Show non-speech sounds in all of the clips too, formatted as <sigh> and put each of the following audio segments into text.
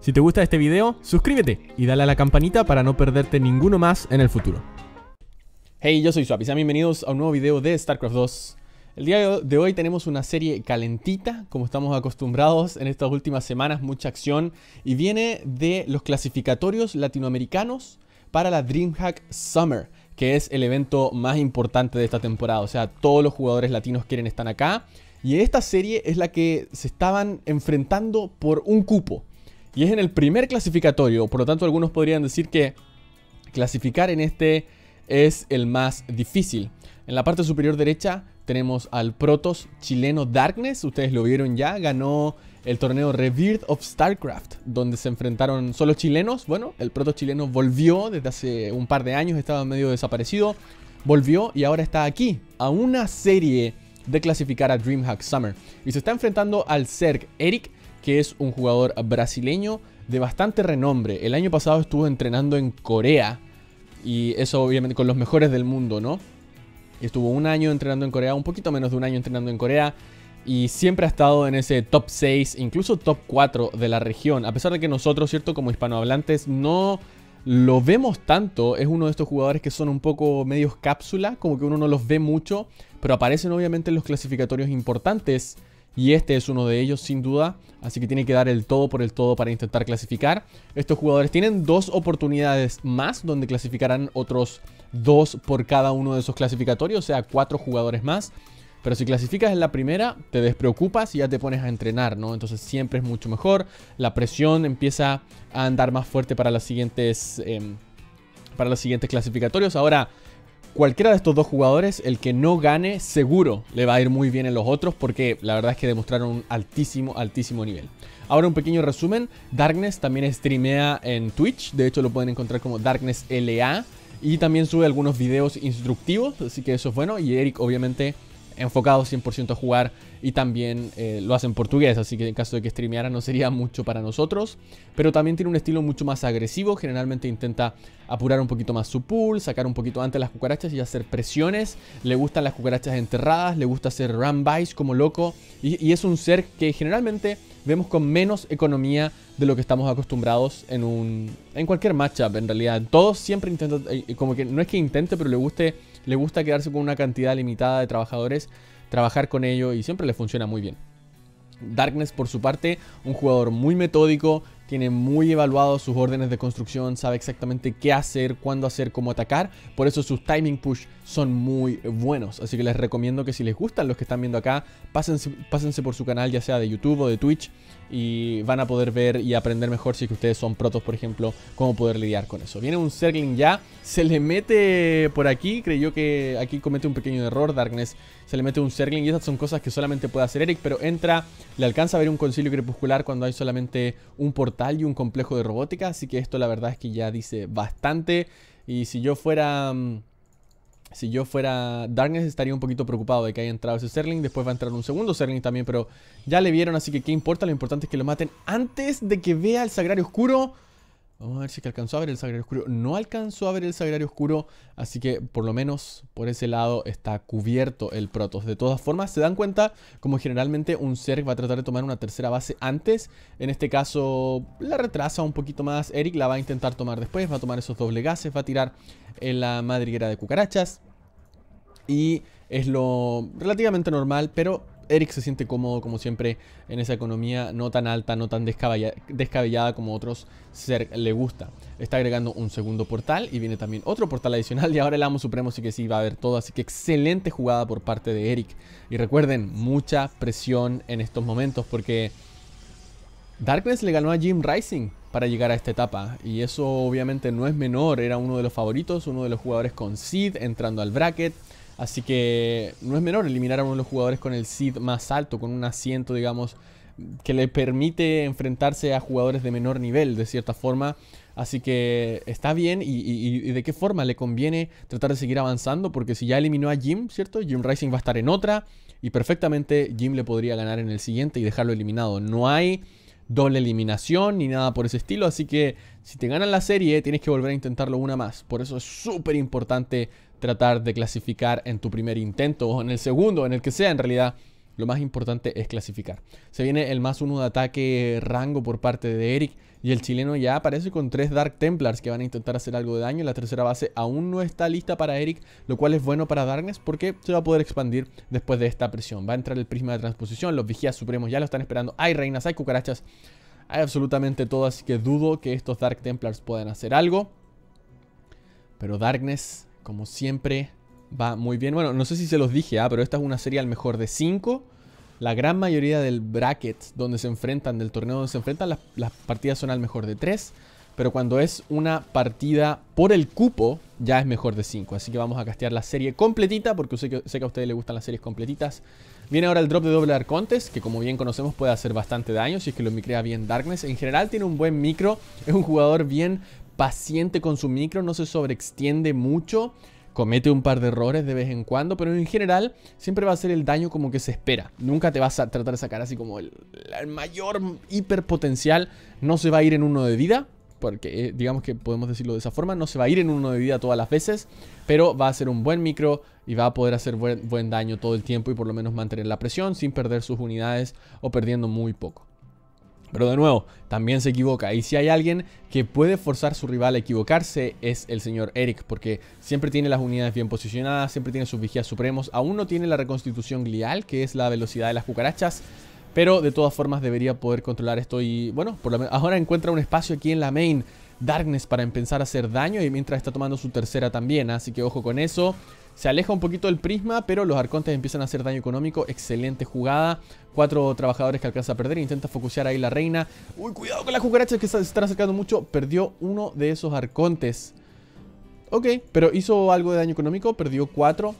Si te gusta este video, suscríbete y dale a la campanita para no perderte ninguno más en el futuro. Hey, yo soy Swap sean bienvenidos a un nuevo video de StarCraft 2. El día de hoy tenemos una serie calentita, como estamos acostumbrados en estas últimas semanas, mucha acción, y viene de los clasificatorios latinoamericanos para la DreamHack Summer, que es el evento más importante de esta temporada. O sea, todos los jugadores latinos quieren estar acá y esta serie es la que se estaban enfrentando por un cupo. Y es en el primer clasificatorio, por lo tanto algunos podrían decir que clasificar en este es el más difícil. En la parte superior derecha tenemos al Protos chileno Darkness, ustedes lo vieron ya, ganó el torneo Revered of StarCraft, donde se enfrentaron solo chilenos. Bueno, el Protos chileno volvió desde hace un par de años, estaba medio desaparecido, volvió y ahora está aquí, a una serie de clasificar a DreamHack Summer. Y se está enfrentando al Cerc Eric, que es un jugador brasileño de bastante renombre. El año pasado estuvo entrenando en Corea. Y eso obviamente con los mejores del mundo, ¿no? estuvo un año entrenando en Corea, un poquito menos de un año entrenando en Corea. Y siempre ha estado en ese top 6, incluso top 4 de la región. A pesar de que nosotros, ¿cierto? Como hispanohablantes, no lo vemos tanto, es uno de estos jugadores que son un poco medios cápsula, como que uno no los ve mucho, pero aparecen obviamente en los clasificatorios importantes y este es uno de ellos sin duda, así que tiene que dar el todo por el todo para intentar clasificar. Estos jugadores tienen dos oportunidades más donde clasificarán otros dos por cada uno de esos clasificatorios, o sea, cuatro jugadores más. Pero si clasificas en la primera, te despreocupas y ya te pones a entrenar, ¿no? Entonces siempre es mucho mejor. La presión empieza a andar más fuerte para los siguientes, em, para los siguientes clasificatorios. Ahora, cualquiera de estos dos jugadores, el que no gane, seguro le va a ir muy bien en los otros porque la verdad es que demostraron un altísimo, altísimo nivel. Ahora un pequeño resumen, Darkness también streamea en Twitch, de hecho lo pueden encontrar como Darkness LA y también sube algunos videos instructivos, así que eso es bueno y Eric obviamente Enfocado 100% a jugar y también eh, lo hacen portugués, así que en caso de que streameara no sería mucho para nosotros, pero también tiene un estilo mucho más agresivo, generalmente intenta apurar un poquito más su pool, sacar un poquito antes las cucarachas y hacer presiones, le gustan las cucarachas enterradas, le gusta hacer run buys como loco y, es un ser que generalmente vemos con menos economía de lo que estamos acostumbrados en un en cualquier matchup en realidad. Todos siempre intentan eh, como que no es que intente, pero le guste le gusta quedarse con una cantidad limitada de trabajadores, trabajar con ello y siempre le funciona muy bien. Darkness por su parte, un jugador muy metódico, tiene muy evaluados sus órdenes de construcción, sabe exactamente qué hacer, cuándo hacer, cómo atacar. Por eso sus timing push son muy buenos. Así que les recomiendo que si les gustan los que están viendo acá, pásense, pásense por su canal, ya sea de YouTube o de Twitch, y van a poder ver y aprender mejor si que ustedes son protos, por ejemplo, cómo poder lidiar con eso. Viene un Zergling ya, se le mete por aquí, creyó que aquí comete un pequeño error, Darkness, se le mete un Zergling y esas son cosas que solamente puede hacer Eric, pero entra, le alcanza a ver un concilio crepuscular cuando hay solamente un portal y un complejo de robótica, así que esto la verdad es que ya dice bastante. Y si yo fuera... Mm, si yo fuera Darkness estaría un poquito preocupado de que haya entrado ese Serling. Después va a entrar un segundo Serling también, pero ya le vieron, así que qué importa. Lo importante es que lo maten antes de que vea el Sagrario Oscuro. Vamos a ver si que alcanzó a ver el Sagrario Oscuro. No alcanzó a ver el Sagrario Oscuro, así que por lo menos por ese lado está cubierto el Protos. De todas formas, se dan cuenta como generalmente un Zerg va a tratar de tomar una tercera base antes. En este caso la retrasa un poquito más. Eric la va a intentar tomar después, va a tomar esos doble gases, va a tirar en la madriguera de cucarachas. Y es lo relativamente normal, pero Eric se siente cómodo, como siempre, en esa economía no tan alta, no tan descabellada, como otros ser, le gusta. Está agregando un segundo portal y viene también otro portal adicional. Y ahora el amo supremo sí que sí va a ver todo. Así que excelente jugada por parte de Eric. Y recuerden, mucha presión en estos momentos porque Darkness le ganó a Jim Rising para llegar a esta etapa. Y eso obviamente no es menor. Era uno de los favoritos, uno de los jugadores con Seed entrando al bracket. Así que no es menor eliminar a uno de los jugadores con el seed más alto, con un asiento, digamos, que le permite enfrentarse a jugadores de menor nivel, de cierta forma. Así que está bien y, de qué forma le conviene tratar de seguir avanzando, porque si ya eliminó a Jim, ¿cierto? Jim Rising va a estar en otra y perfectamente Jim le podría ganar en el siguiente y dejarlo eliminado. No hay doble eliminación ni nada por ese estilo, así que si te ganan la serie tienes que volver a intentarlo una más. Por eso es súper importante tratar de clasificar en tu primer intento o en el segundo, en el que sea en realidad. Lo más importante es clasificar. Se viene el más uno de ataque rango por parte de Eric. Y el chileno ya aparece con tres Dark Templars que van a intentar hacer algo de daño. La tercera base aún no está lista para Eric, lo cual es bueno para Darkness porque se va a poder expandir después de esta presión. Va a entrar el prisma de transposición, los vigías supremos ya lo están esperando. Hay reinas, hay cucarachas, hay absolutamente todo, así que dudo que estos Dark Templars puedan hacer algo. Pero Darkness como siempre, va muy bien. Bueno, no sé si se los dije, ah pero esta es una serie al mejor de 5. La gran mayoría del bracket donde se enfrentan, del torneo donde se enfrentan, las, partidas son al mejor de 3. Pero cuando es una partida por el cupo, ya es mejor de 5. Así que vamos a castear la serie completita, porque sé que, sé que a ustedes les gustan las series completitas. Viene ahora el drop de doble Arcontes, que como bien conocemos puede hacer bastante daño si es que lo micrea bien Darkness. En general tiene un buen micro, es un jugador bien paciente con su micro, no se sobreextiende mucho, comete un par de errores de vez en cuando, pero en general siempre va a ser el daño como que se espera. Nunca te vas a tratar de sacar así como el, mayor hiperpotencial, no se va a ir en uno de vida, porque eh, digamos que podemos decirlo de esa forma, no se va a ir en uno de vida todas las veces, pero va a ser un buen micro y va a poder hacer buen daño todo el tiempo y por lo menos mantener la presión sin perder sus unidades o perdiendo muy poco. Pero de nuevo, también se equivoca. Y si hay alguien que puede forzar a su rival a equivocarse, es el señor Eric, porque siempre tiene las unidades bien posicionadas, siempre tiene sus vigías supremos, aún no tiene la reconstitución glial, que es la velocidad de las cucarachas. Pero de todas formas debería poder controlar esto y bueno, por menos ahora encuentra un espacio aquí en la main Darkness para empezar a hacer daño y mientras está tomando su tercera también, así que ojo con eso. Se aleja un poquito el prisma, pero los arcontes empiezan a hacer daño económico. Excelente jugada. Cuatro trabajadores que alcanza a perder. Intenta focusear ahí la reina. Uy, cuidado con las jugarachas que se están acercando mucho. Perdió uno de esos arcontes. Ok, pero hizo algo de daño económico. Perdió cuatro.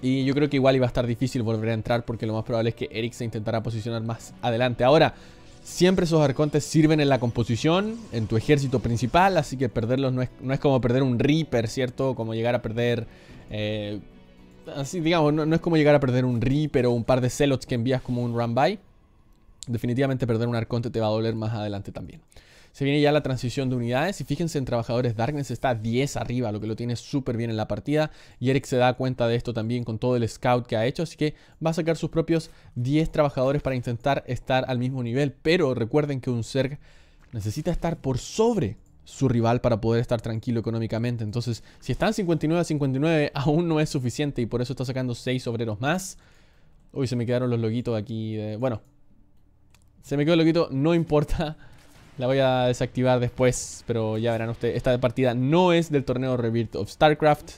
Y yo creo que igual iba a estar difícil volver a entrar porque lo más probable es que Eric se intentará posicionar más adelante. Ahora, Siempre esos arcontes sirven en la composición, en tu ejército principal, así que perderlos no es, como perder un Reaper, ¿cierto? Como llegar a perder... Eh, así, digamos, no, es como llegar a perder un Reaper o un par de Celots que envías como un run by. Definitivamente perder un arconte te va a doler más adelante también. Se viene ya la transición de unidades y fíjense en trabajadores Darkness está 10 arriba, lo que lo tiene súper bien en la partida. Y Eric se da cuenta de esto también con todo el scout que ha hecho, así que va a sacar sus propios 10 trabajadores para intentar estar al mismo nivel. Pero recuerden que un Zerg necesita estar por sobre su rival para poder estar tranquilo económicamente. Entonces, si están 59 a 59, aún no es suficiente y por eso está sacando 6 obreros más. Uy, se me quedaron los loguitos aquí. De... Bueno, se me quedó el loguito, no importa. La voy a desactivar después, pero ya verán ustedes. Esta partida no es del torneo Rebirth of StarCraft.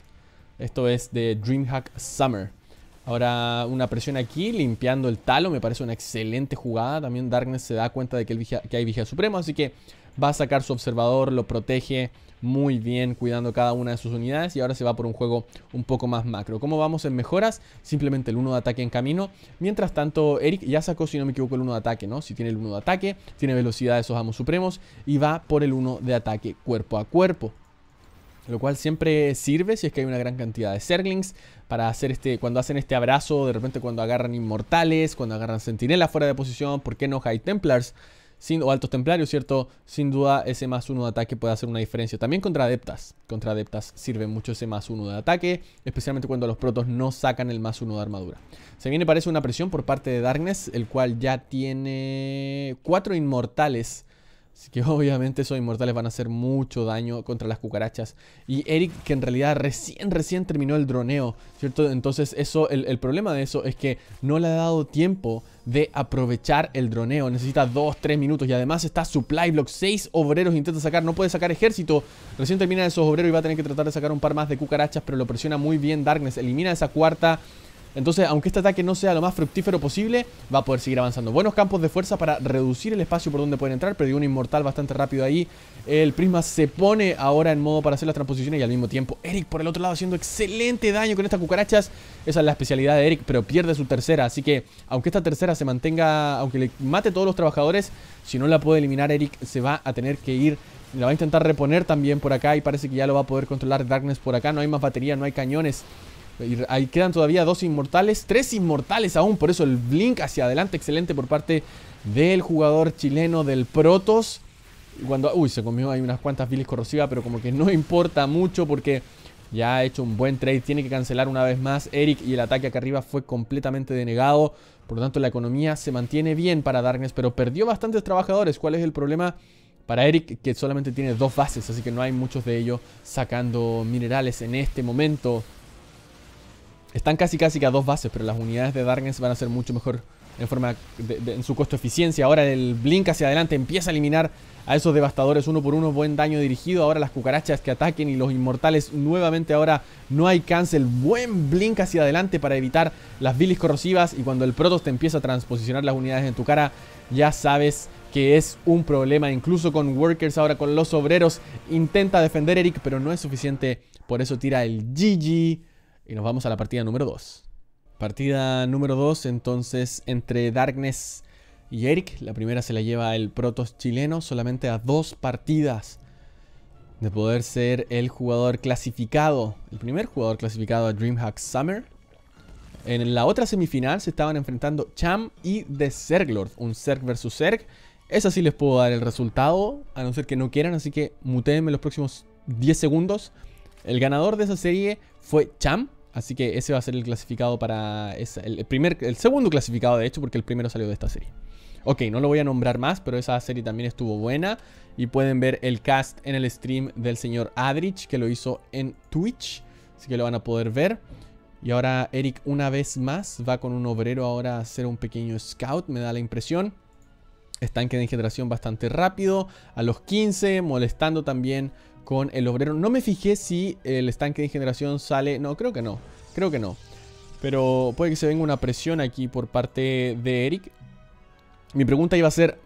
Esto es de DreamHack Summer. Ahora una presión aquí, limpiando el talo. Me parece una excelente jugada. También Darkness se da cuenta de que, hay Vigia Supremo, así que va a sacar su observador, lo protege muy bien cuidando cada una de sus unidades y ahora se va por un juego un poco más macro. ¿Cómo vamos en mejoras? Simplemente el 1 de ataque en camino. Mientras tanto, Eric ya sacó, si no me equivoco, el 1 de ataque, ¿no? Si tiene el 1 de ataque, tiene velocidad de esos amos supremos y va por el 1 de ataque cuerpo a cuerpo lo cual siempre sirve si es que hay una gran cantidad de Zerglings para hacer este, cuando hacen este abrazo, de repente cuando agarran inmortales, cuando agarran centinela fuera de posición, ¿por qué no High Templars? sin, o altos templarios, ¿cierto? Sin duda ese más uno de ataque puede hacer una diferencia. También contra adeptas. Contra adeptas sirve mucho ese más uno de ataque, especialmente cuando los protos no sacan el más uno de armadura. Se viene parece una presión por parte de Darkness, el cual ya tiene cuatro inmortales que <laughs> obviamente esos inmortales van a hacer mucho daño contra las cucarachas. Y Eric, que en realidad recién, recién terminó el droneo, ¿cierto? Entonces eso, el, el problema de eso es que no le ha dado tiempo de aprovechar el droneo. Necesita 2, 3 minutos y además está Supply Block. 6 obreros intenta sacar, no puede sacar ejército. Recién termina esos obreros y va a tener que tratar de sacar un par más de cucarachas, pero lo presiona muy bien Darkness. Elimina esa cuarta entonces, aunque este ataque no sea lo más fructífero posible, va a poder seguir avanzando. Buenos campos de fuerza para reducir el espacio por donde pueden entrar. Perdió un inmortal bastante rápido ahí. El Prisma se pone ahora en modo para hacer las transposiciones y al mismo tiempo Eric por el otro lado haciendo excelente daño con estas cucarachas. Esa es la especialidad de Eric, pero pierde su tercera. Así que, aunque esta tercera se mantenga, aunque le mate todos los trabajadores, si no la puede eliminar Eric, se va a tener que ir la va a intentar reponer también por acá y parece que ya lo va a poder controlar Darkness por acá. No hay más batería, no hay cañones ahí quedan todavía dos inmortales, tres inmortales aún, por eso el blink hacia adelante excelente por parte del jugador chileno del Protos. Cuando, uy, se comió ahí unas cuantas bilis corrosivas, pero como que no <laughs> importa mucho porque ya ha hecho un buen trade, tiene que cancelar una vez más Eric y el ataque acá arriba fue completamente denegado. Por lo tanto, la economía se mantiene bien para Darkness, pero perdió bastantes trabajadores. ¿Cuál es el problema? Para Eric, que solamente tiene dos bases, así que no hay muchos de ellos sacando minerales en este momento. Están casi casi que a dos bases, pero las unidades de Darkness van a ser mucho mejor en, forma en su costo eficiencia. Ahora el Blink hacia adelante empieza a eliminar a esos devastadores uno por uno. Buen daño dirigido. Ahora las cucarachas que ataquen y los inmortales nuevamente ahora no hay cancel. Buen Blink hacia adelante para evitar las bilis corrosivas. Y cuando el Protoss te empieza a transposicionar las unidades en tu cara, ya sabes que es un problema. Incluso con Workers, ahora con los obreros, intenta defender Eric, pero no es suficiente. Por eso tira el GG y nos vamos a la partida número 2. Partida número 2, entonces, entre Darkness y Eric. La primera se la lleva el Protos chileno, solamente a dos partidas de poder ser el jugador clasificado, el primer jugador clasificado a DreamHack Summer. En la otra semifinal se estaban enfrentando Cham y The Zerglord, un Zerg versus Zerg. Esa sí les puedo dar el resultado, a no ser que no quieran, así que muteenme los próximos 10 segundos. El ganador de esa serie fue Cham, Así que ese va a ser el clasificado para... el, segundo clasificado, de hecho, porque el primero salió de esta serie. Ok, no lo voy a nombrar más, pero esa serie también estuvo buena. Y pueden ver el cast en el stream del señor Adrich, que lo hizo en Twitch. Así que lo van a poder ver. Y ahora Eric una vez más va con un obrero ahora a hacer un pequeño scout, me da la impresión. Estanque de generación bastante rápido, a los 15, molestando también con el obrero. No me fijé si el estanque de generación sale... No, creo que no. Creo que no. Pero puede que se venga una presión aquí por parte de Eric. Mi pregunta iba a ser,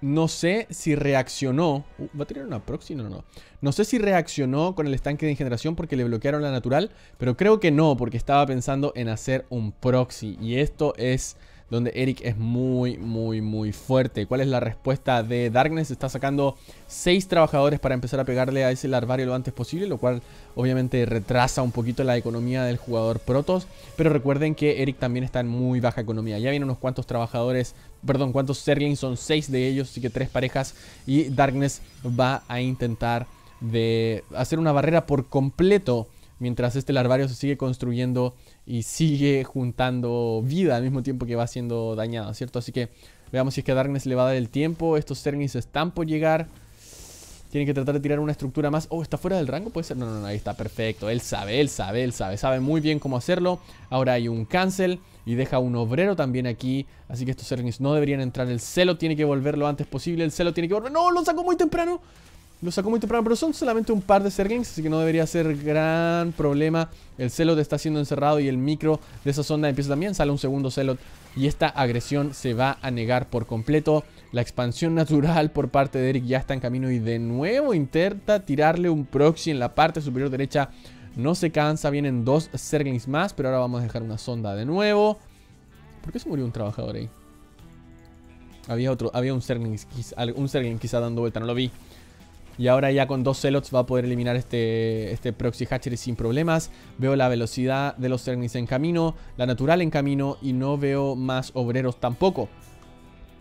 no sé si reaccionó. Uh, ¿Va a tener una proxy? No, no, no. No sé si reaccionó con el estanque de generación porque le bloquearon la natural. Pero creo que no, porque estaba pensando en hacer un proxy. Y esto es donde Eric es muy, muy, muy fuerte. ¿Cuál es la respuesta de Darkness? Está sacando 6 trabajadores para empezar a pegarle a ese larvario lo antes posible, lo cual obviamente retrasa un poquito la economía del jugador Protoss. Pero recuerden que Eric también está en muy baja economía. Ya vienen unos cuantos trabajadores, perdón, cuántos Serlings. son 6 de ellos, así que 3 parejas. Y Darkness va a intentar de hacer una barrera por completo mientras este larvario se sigue construyendo y sigue juntando vida al mismo tiempo que va siendo dañado, ¿cierto? Así que veamos si es que a Darkness le va a dar el tiempo. Estos Cernis están por llegar. Tienen que tratar de tirar una estructura más. Oh, ¿está fuera del rango? Puede ser. No, no, no, ahí está, perfecto. Él sabe, él sabe, él sabe. Sabe muy bien cómo hacerlo. Ahora hay un cancel y deja un obrero también aquí. Así que estos Cernis no deberían entrar. El celo tiene que volver lo antes posible. El celo tiene que volver. ¡No! ¡Lo sacó muy temprano! Lo sacó muy temprano, pero son solamente un par de serlings así que no debería ser gran problema. El Celot está siendo encerrado y el micro de esa sonda empieza también. Sale un segundo Celot y esta agresión se va a negar por completo. La expansión natural por parte de Eric ya está en camino y de nuevo intenta tirarle un proxy en la parte superior derecha. No se cansa, vienen dos Serglings más, pero ahora vamos a dejar una sonda de nuevo. ¿Por qué se murió un trabajador ahí? Había otro, había un serling un quizá dando vuelta, no lo vi. Y ahora ya con dos celots va a poder eliminar este, este proxy hatcher sin problemas. Veo la velocidad de los Cernis en camino, la natural en camino y no veo más obreros tampoco.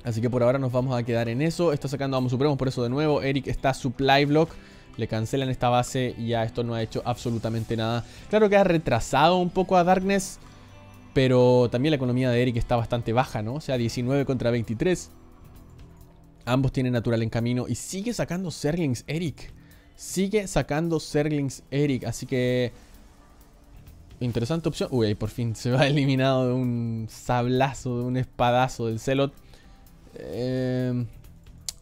Así que por ahora nos vamos a quedar en eso. Está sacando vamos Supremos, por eso de nuevo. Eric está supply block. Le cancelan esta base y ya esto no ha hecho absolutamente nada. Claro que ha retrasado un poco a Darkness. Pero también la economía de Eric está bastante baja, ¿no? O sea, 19 contra 23. Ambos tienen natural en camino y sigue sacando Serlings Eric. Sigue sacando Serlings Eric, así que... Interesante opción. Uy, ahí por fin se va <laughs> eliminado de un sablazo, de un espadazo del Celot. Em,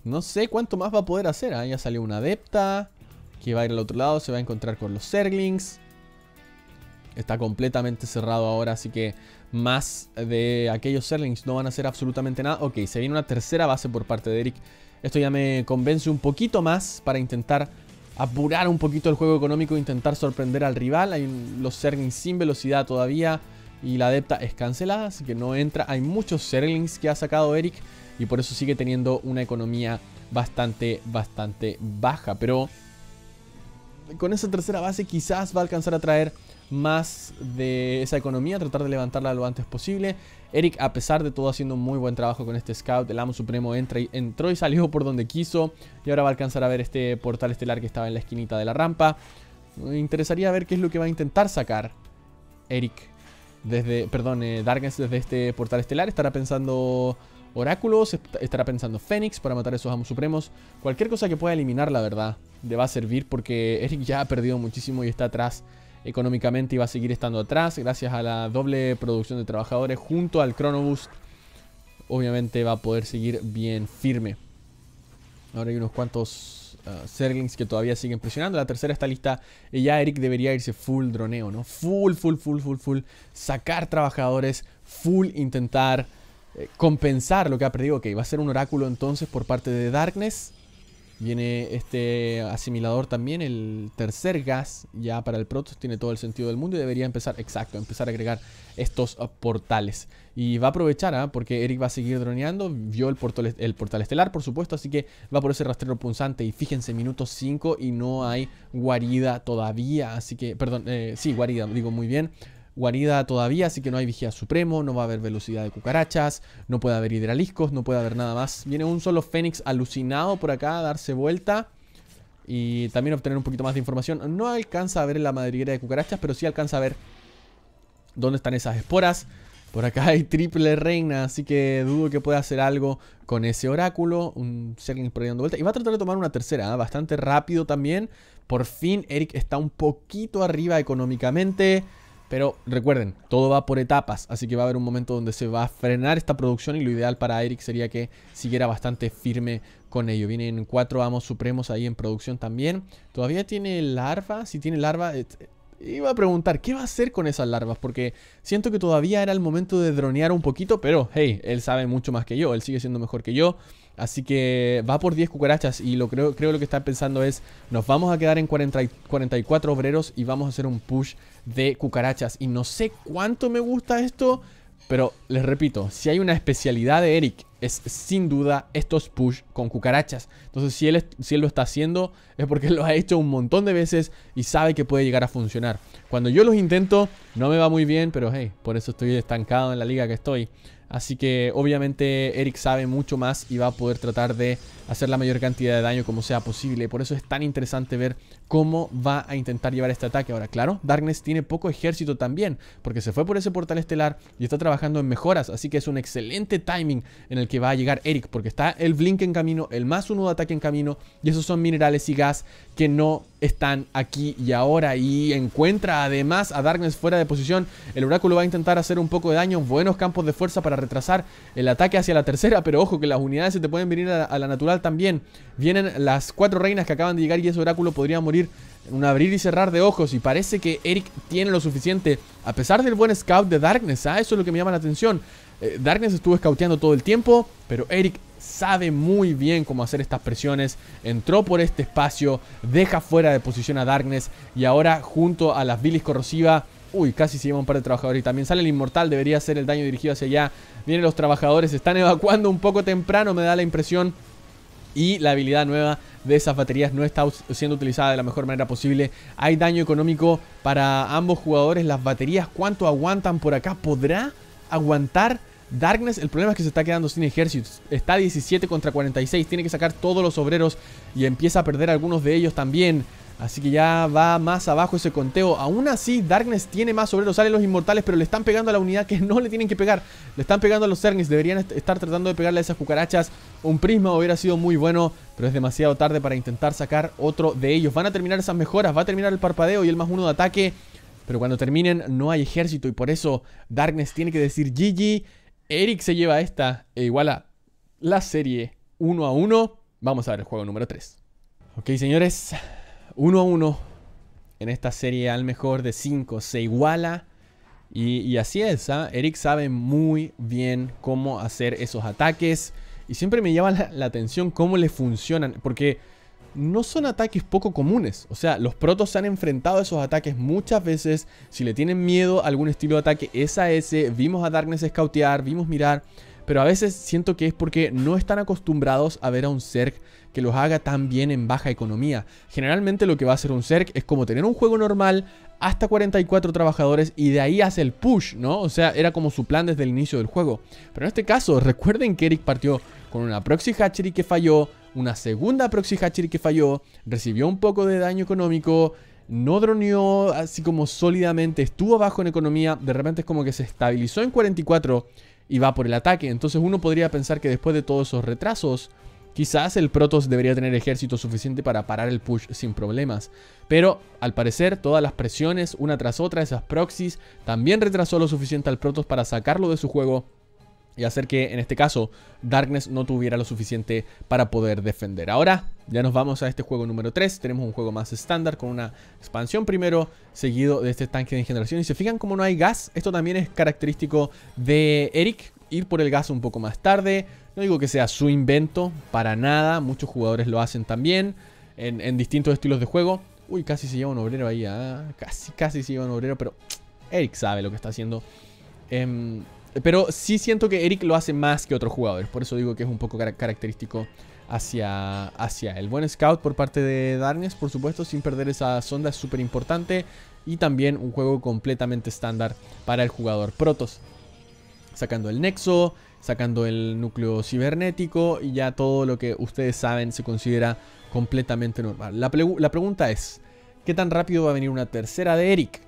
no sé cuánto más va a poder hacer. Ahí ya salió una adepta. Que va a ir al otro lado, se va a encontrar con los serlings Está completamente cerrado ahora, así que más de aquellos Serlings no van a hacer absolutamente nada. Ok, se viene una tercera base por parte de Eric. Esto ya me convence un poquito más para intentar apurar un poquito el juego económico, intentar sorprender al rival. Hay los Serlings sin velocidad todavía y la Adepta es cancelada, así que no entra. Hay muchos Serlings que ha sacado Eric y por eso sigue teniendo una economía bastante, bastante baja. Pero con esa tercera base quizás va a alcanzar a traer más de esa economía, tratar de levantarla lo antes posible. Eric, a pesar de todo, haciendo un muy buen trabajo con este scout. El amo supremo entra y, entró y salió por donde quiso. Y ahora va a alcanzar a ver este portal estelar que estaba en la esquinita de la rampa. Me interesaría ver qué es lo que va a intentar sacar Eric. Desde, perdón, eh, Darkness desde este portal estelar. Estará pensando oráculos, estará pensando Fénix para matar a esos amos supremos. Cualquier cosa que pueda eliminar, la verdad, le va a servir porque Eric ya ha perdido muchísimo y está atrás económicamente iba a seguir estando atrás gracias a la doble producción de trabajadores junto al Cronobust. Obviamente va a poder seguir bien firme. Ahora hay unos cuantos ah, serlings que todavía siguen presionando. La tercera está lista. Y ya Eric debería irse full droneo, ¿no? Full, full, full, full, full. Sacar trabajadores. Full intentar eh, compensar lo que ha perdido. Ok, va a ser un oráculo entonces por parte de Darkness. Viene este asimilador también, el tercer gas, ya para el Protoss tiene todo el sentido del mundo y debería empezar, exacto, empezar a agregar estos ah, portales. Y va a aprovechar, ¿ah? porque Eric va a seguir droneando, vio el portal, el portal estelar, por supuesto, así que va por ese rastrero punzante. Y fíjense, minuto 5 y no hay guarida todavía, así que, perdón, eh, sí, guarida, digo muy bien guarida todavía, así que no hay vigía supremo, no va a haber velocidad de cucarachas, no puede haber hidraliscos, no puede haber nada más. Viene un solo fénix alucinado por acá a darse vuelta y también obtener un poquito más de información. No alcanza a ver la madriguera de cucarachas, pero sí alcanza a ver dónde están esas esporas. Por acá hay triple reina, así que dudo que pueda hacer algo con ese oráculo. Un Serling por vuelta. Y va a tratar de tomar una tercera, ¿ah? bastante rápido también. Por fin Eric está un poquito arriba económicamente. Pero recuerden, todo va por etapas, así que va a haber un momento donde se va a frenar esta producción y lo ideal para Eric sería que siguiera bastante firme con ello. Vienen cuatro amos supremos ahí en producción también. Todavía tiene larva, si tiene larva, eh, Iba a preguntar, ¿qué va a hacer con esas larvas? Porque siento que todavía era el momento de dronear un poquito, pero hey, él sabe mucho más que yo, él sigue siendo mejor que yo. Así que va por 10 cucarachas y lo creo, creo lo que está pensando es, nos vamos a quedar en 44 obreros y vamos a hacer un push de cucarachas. Y no sé cuánto me gusta esto, pero les repito, si hay una especialidad de Eric, es sin duda estos push con cucarachas. Entonces, si él, si lo está haciendo, es porque <laughs> lo ha hecho un montón de veces y sabe que puede llegar a funcionar. Cuando yo los intento, no me va muy bien, pero hey, por eso estoy estancado en la liga que estoy. Así que obviamente Eric sabe mucho más y va a poder tratar de hacer la mayor cantidad de daño como sea posible. Por eso es tan interesante ver cómo va a intentar llevar este ataque. Ahora, claro, Darkness tiene poco ejército también, porque se fue por ese portal estelar y está trabajando en mejoras, así que es un excelente timing en el que va a llegar Eric, porque está el Blink en camino, el más uno de ataque en camino, y esos son minerales y gas que no están aquí y ahora. Y encuentra además a Darkness fuera de posición. El oráculo va a intentar hacer un poco de daño, buenos campos de fuerza para retrasar el ataque hacia la tercera, pero ojo que las unidades se te pueden venir a la, a la natural también. Vienen las cuatro reinas que acaban de llegar y ese oráculo podría morir un abrir y cerrar de ojos. Y parece que Eric tiene lo suficiente, a pesar del buen scout de Darkness. ¿ah? Eso es lo que me llama la atención. Eh, Darkness estuvo scouteando todo el tiempo, pero Eric sabe muy bien cómo hacer estas presiones. Entró por este espacio, deja fuera de posición a Darkness. Y ahora, junto a las bilis corrosivas Uy, casi se lleva un par de trabajadores. Y también sale el inmortal, debería ser el daño dirigido hacia allá. Vienen los trabajadores, están evacuando un poco temprano, me da la impresión y la habilidad nueva de esas baterías no está siendo utilizada de la mejor manera posible. Hay daño económico para ambos jugadores. Las baterías, ¿cuánto aguantan por acá? ¿Podrá aguantar Darkness? El problema es que se está quedando sin ejércitos. Está 17 contra 46. Tiene que sacar todos los obreros y empieza a perder algunos de ellos también. Así que ya va más abajo ese conteo. Aún así, Darkness tiene más obreros. Salen los inmortales, pero le están pegando a la unidad que <laughs> no le tienen que pegar. Le están pegando a los Cernis. Deberían estar tratando de pegarle a esas cucarachas. Un prisma hubiera sido muy bueno, pero es demasiado tarde para intentar sacar otro de ellos. Van a terminar esas mejoras. Va a terminar el parpadeo y el más uno de ataque. Pero cuando terminen, no hay ejército. Y por eso, Darkness tiene que decir GG. Eric se lleva esta e iguala la serie 1 a 1. Vamos a ver el juego número 3. Ok, señores. 1 a uno en esta serie al mejor de 5. Se iguala. Y, así es, ¿ah? Eric sabe muy bien cómo hacer esos ataques. Y siempre me llama la, atención cómo le funcionan. Porque no son ataques poco comunes. O sea, los protos se han enfrentado a esos ataques muchas veces. Si le tienen miedo a algún estilo de ataque, es a ese. Vimos a Darkness scoutear, vimos mirar pero a veces siento que es porque no están acostumbrados a ver a un Zerg que los haga tan bien en baja economía. Generalmente lo que va a hacer un CERC es como tener un juego normal, hasta 44 trabajadores y de ahí hace el push, ¿no? O sea, era como su plan desde el inicio del juego. Pero en este caso, recuerden que Eric partió con una proxy hatchery que falló, una segunda proxy hatchery que falló, recibió un poco de daño económico, no droneó así como sólidamente, estuvo bajo en economía, de repente es como que se estabilizó en 44 y va por el ataque. Entonces uno podría pensar que después de todos esos retrasos, quizás el Protoss debería tener ejército suficiente para parar el push sin problemas. Pero al parecer todas las presiones una tras otra, esas proxies, también retrasó lo suficiente al Protoss para sacarlo de su juego y hacer que en este caso Darkness no tuviera lo suficiente para poder defender. Ahora ya nos vamos a este juego número 3, tenemos un juego más estándar con una expansión primero, seguido de este tanque de generación. Y se fijan como no hay gas, esto también es característico de Eric, ir por el gas un poco más tarde. No digo que sea su invento, para nada, muchos jugadores lo hacen también en, distintos estilos de juego. Uy, casi se lleva un obrero ahí, ah, casi, casi se lleva un obrero, pero Eric sabe lo que está haciendo. Em, pero sí siento que Eric lo hace más que otros jugadores. Por eso digo que es un poco característico hacia, hacia el buen scout por parte de Darnes, por supuesto, sin perder esa sonda es súper importante. Y también un juego completamente estándar para el jugador Protos. Sacando el nexo, sacando el núcleo cibernético y ya todo lo que ustedes saben se considera completamente normal. la pregunta es, ¿qué tan rápido va a venir una tercera de Eric?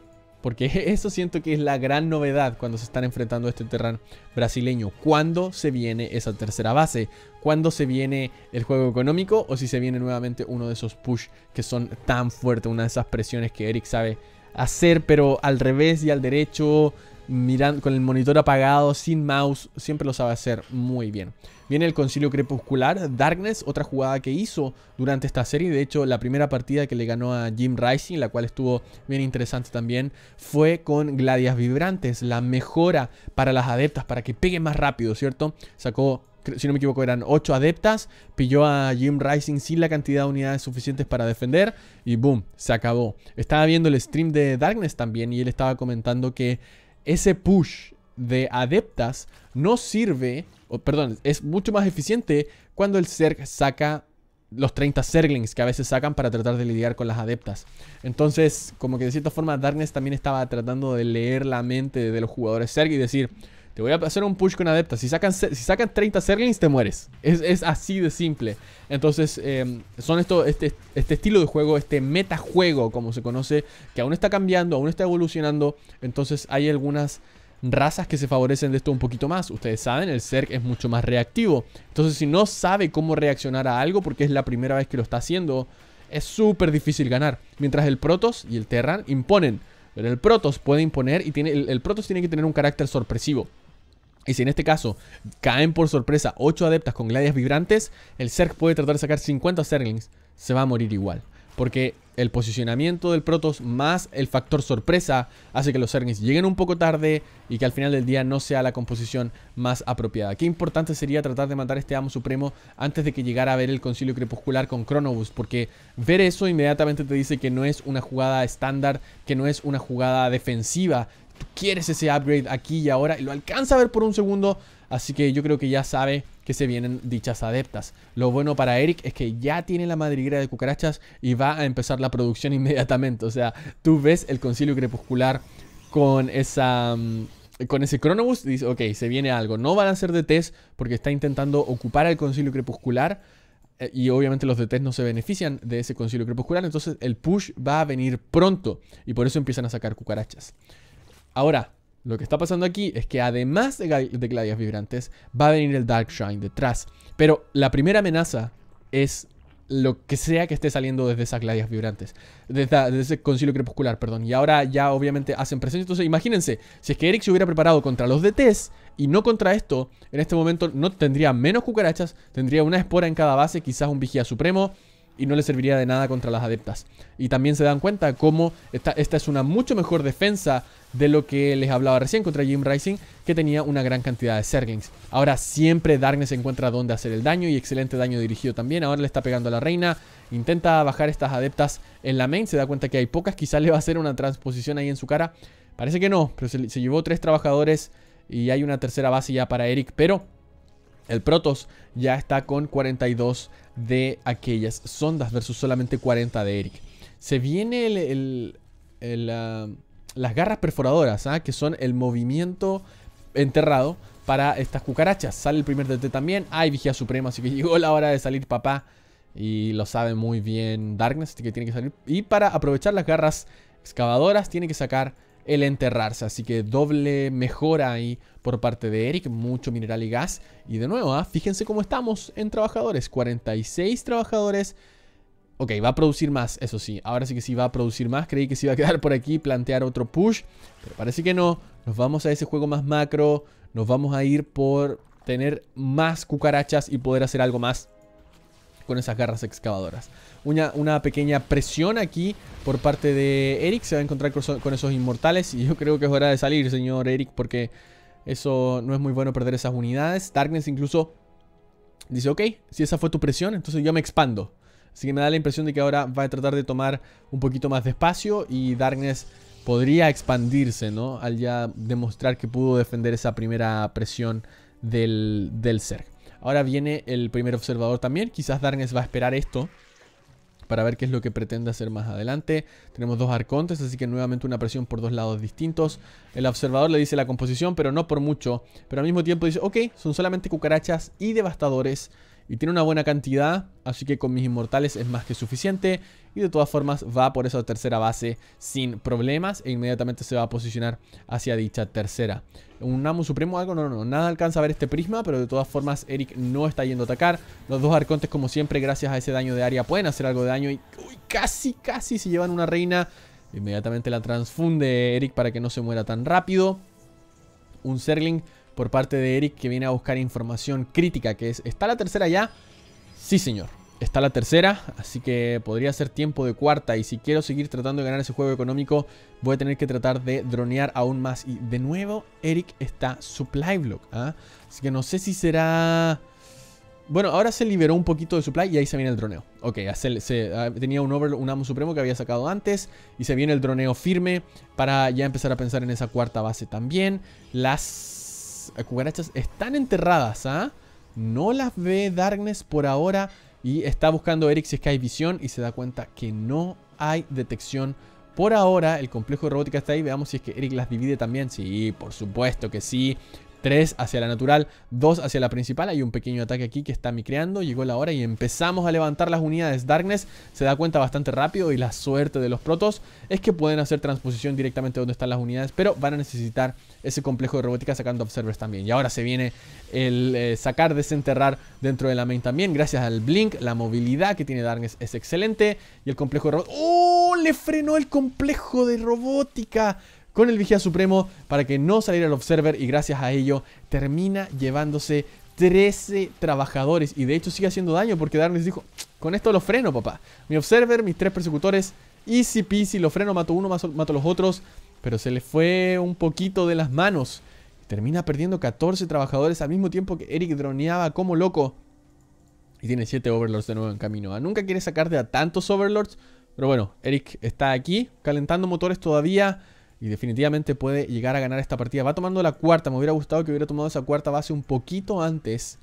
Porque <laughs> eso siento que es la gran novedad cuando se están enfrentando a este terreno brasileño. ¿Cuándo se viene esa tercera base? ¿Cuándo se viene el juego económico? ¿O si se viene nuevamente uno de esos push que son tan fuertes? Una de esas presiones que Eric sabe hacer, pero al revés y al derecho, mirando, con el monitor apagado, sin mouse, siempre lo sabe hacer muy bien. Viene el Concilio Crepuscular, Darkness, otra jugada que hizo durante esta serie. De hecho, la primera partida que le ganó a Jim Rising, la cual estuvo bien interesante también, fue con Gladias Vibrantes, la mejora para las adeptas, para que peguen más rápido, ¿cierto? Sacó si no me equivoco, eran 8 adeptas. Pilló a Jim Rising sin la cantidad de unidades suficientes para defender. Y boom, se acabó. Estaba viendo el stream de Darkness también y él estaba comentando que ese push, de adeptas no sirve, o, perdón, es mucho más eficiente cuando el Zerg saca los 30 Zerglings que a veces sacan para tratar de lidiar con las adeptas. Entonces, como que de cierta forma Darkness también estaba tratando de leer la mente de los jugadores Zerg y decir, te voy a hacer un push con adeptas. Si sacan, si sacan 30 Zerglings, te mueres. Es, así de simple. Entonces, em, son esto, este, este estilo de juego, este metajuego, como se conoce, que aún está cambiando, aún está evolucionando. Entonces, hay algunas razas que se favorecen de esto un poquito más. Ustedes saben, el Zerg es mucho más reactivo. Entonces, si no sabe cómo reaccionar a algo porque es la primera vez que lo está haciendo, es súper difícil ganar. Mientras el Protoss y el Terran imponen. Pero el Protoss puede imponer y tiene, el, Protoss tiene que tener un carácter sorpresivo. Y si en este caso caen por sorpresa 8 adeptas con gladias vibrantes, el Zerg puede tratar de sacar 50 serlings, Se va a morir igual. Porque el posicionamiento del Protos más el factor sorpresa hace que los Ernis lleguen un poco tarde y que al final del día no sea la composición más apropiada. Qué importante sería tratar de matar este amo supremo antes de que llegara a ver el concilio crepuscular con Cronobus. porque ver eso inmediatamente te dice que no es una jugada estándar, que no es una jugada defensiva. quieres ese upgrade aquí y ahora y lo alcanza a ver por un segundo, Así que yo creo que ya sabe que se vienen dichas adeptas. Lo bueno para Eric es que ya tiene la madriguera de cucarachas y va a empezar la producción <laughs> inmediatamente. O sea, tú ves el concilio crepuscular con esa... Mm, con ese Cronobus dice, ok, se viene algo. No van a ser DT's porque está intentando ocupar el concilio crepuscular eh, y obviamente los DT's no se benefician de ese concilio crepuscular. Entonces el push va a venir pronto y por eso empiezan a sacar cucarachas. Ahora, lo que está pasando aquí es que además de, Gladias Vibrantes, va a venir el Dark Shrine detrás. Pero la primera amenaza es lo que sea que esté saliendo desde esas gladias vibrantes, desde, ese concilio crepuscular, perdón. Y ahora ya obviamente hacen presencia. Entonces, imagínense, si es que Eric se hubiera preparado contra los DTs y no contra esto, en este momento no tendría menos cucarachas, tendría una espora en cada base, quizás un vigía supremo. Y no le serviría de nada contra las adeptas. Y también se dan cuenta cómo esta es una mucho mejor defensa de lo que les hablaba recién contra Jim Rising, que tenía una gran cantidad de Zerglings. Ahora siempre Darkness encuentra dónde hacer el daño y excelente daño dirigido también. Ahora le está pegando a la reina. Intenta bajar estas adeptas en la main, se da cuenta que hay pocas, quizás <laughs> le va a hacer una transposición ahí en su cara. Parece que no, pero se, llevó tres trabajadores y hay una tercera base ya para Eric, pero el Protoss ya está con 42 de aquellas sondas versus solamente 40 de Eric. Se viene el, el, ah, las garras perforadoras, ¿ah? que son el movimiento enterrado para estas cucarachas. Sale el primer DT también. Hay vigía suprema, así que <laughs> llegó la hora de salir papá. Y lo sabe muy bien Darkness, así que tiene que salir. Y para aprovechar las garras excavadoras, tiene que sacar el enterrarse. Así que doble mejora ahí por parte de Eric. Mucho mineral y gas. Y de nuevo, ¿ah? fíjense cómo estamos en trabajadores. 46 trabajadores Ok, va a producir más, eso sí. Ahora sí que sí va a producir más. Creí que se iba a quedar por aquí, plantear otro push. Pero parece que no. Nos vamos a ese juego más macro. Nos vamos a ir por tener más cucarachas y poder hacer algo más con esas garras excavadoras. Una, una, pequeña presión aquí por parte de Eric. Se va a encontrar con esos inmortales. Y yo creo que es hora de salir, señor Eric, porque eso no es muy bueno perder esas unidades. Darkness incluso dice, ok, si esa fue tu presión, entonces yo me expando. Así que me da la impresión de que ahora va a tratar de tomar un poquito más de espacio y Darkness podría expandirse, ¿no? Al ya demostrar que pudo defender esa primera presión del, del Ahora viene el primer observador también. Quizás Darkness va a esperar esto para ver qué es lo que pretende hacer más adelante. Tenemos dos arcontes, así que nuevamente una presión por dos lados distintos. El observador le dice la composición, pero no por mucho. Pero al mismo tiempo dice, ok, son solamente cucarachas y devastadores y tiene una buena cantidad, así que con mis inmortales es más que suficiente y de todas formas va por esa tercera base sin problemas e inmediatamente se va a posicionar hacia dicha tercera. ¿Un Namu Supremo algo? No, no, nada alcanza a ver este prisma, pero de todas formas Eric no está yendo a atacar. Los dos arcontes como siempre gracias a ese daño de área pueden hacer algo de daño y casi, casi se llevan una reina. Inmediatamente la transfunde Eric para que no se muera tan rápido. Un Serling por parte de Eric que viene a buscar información crítica, que es, ¿está la tercera ya? Sí, señor. Está la tercera, así que podría ser tiempo de cuarta. Y si quiero seguir tratando de ganar ese juego económico, voy a tener que tratar de dronear aún más. Y de nuevo, Eric está supply block. ¿ah? Así que no sé si será... Bueno, ahora se liberó un poquito de supply y ahí se viene el droneo. Ok, ah, tenía un, over, un amo supremo que había sacado antes y se viene el droneo firme para ya empezar a pensar en esa cuarta base también. Las eh, cucarachas están enterradas, ¿ah? No las ve Darkness por ahora y está buscando Eric si es que hay visión y se da cuenta que no hay detección. Por ahora el complejo de robótica está ahí, veamos si es que Eric las divide también. Sí, por supuesto que sí. 3 hacia la natural, 2 hacia la principal. Hay un pequeño ataque aquí que está micreando. Llegó la hora y empezamos a levantar las unidades. Darkness se da cuenta bastante rápido y la suerte de los protos es que pueden hacer transposición directamente donde están las unidades, pero van a necesitar ese complejo de robótica sacando observers también. Y ahora se viene el eh, sacar, desenterrar dentro de la main también. Gracias al Blink, la movilidad que tiene Darkness es excelente. Y el complejo de robótica... ¡Oh! Le frenó el complejo de robótica con el vigía supremo para que no saliera el Observer y gracias a ello termina llevándose 13 trabajadores y de hecho sigue haciendo daño porque Darkness dijo, con esto lo freno papá, mi Observer, mis tres persecutores, easy peasy, lo freno, mato uno, mato los otros, pero se le fue un poquito de las manos. Termina perdiendo 14 trabajadores al mismo tiempo que Eric droneaba como loco. Y tiene 7 Overlords de nuevo en camino. ¿ah? Nunca quiere sacarte a tantos Overlords. Pero bueno, Eric está aquí, calentando motores todavía y definitivamente puede llegar a ganar esta partida. Va tomando la cuarta, me hubiera gustado que hubiera tomado esa cuarta base un poquito antes.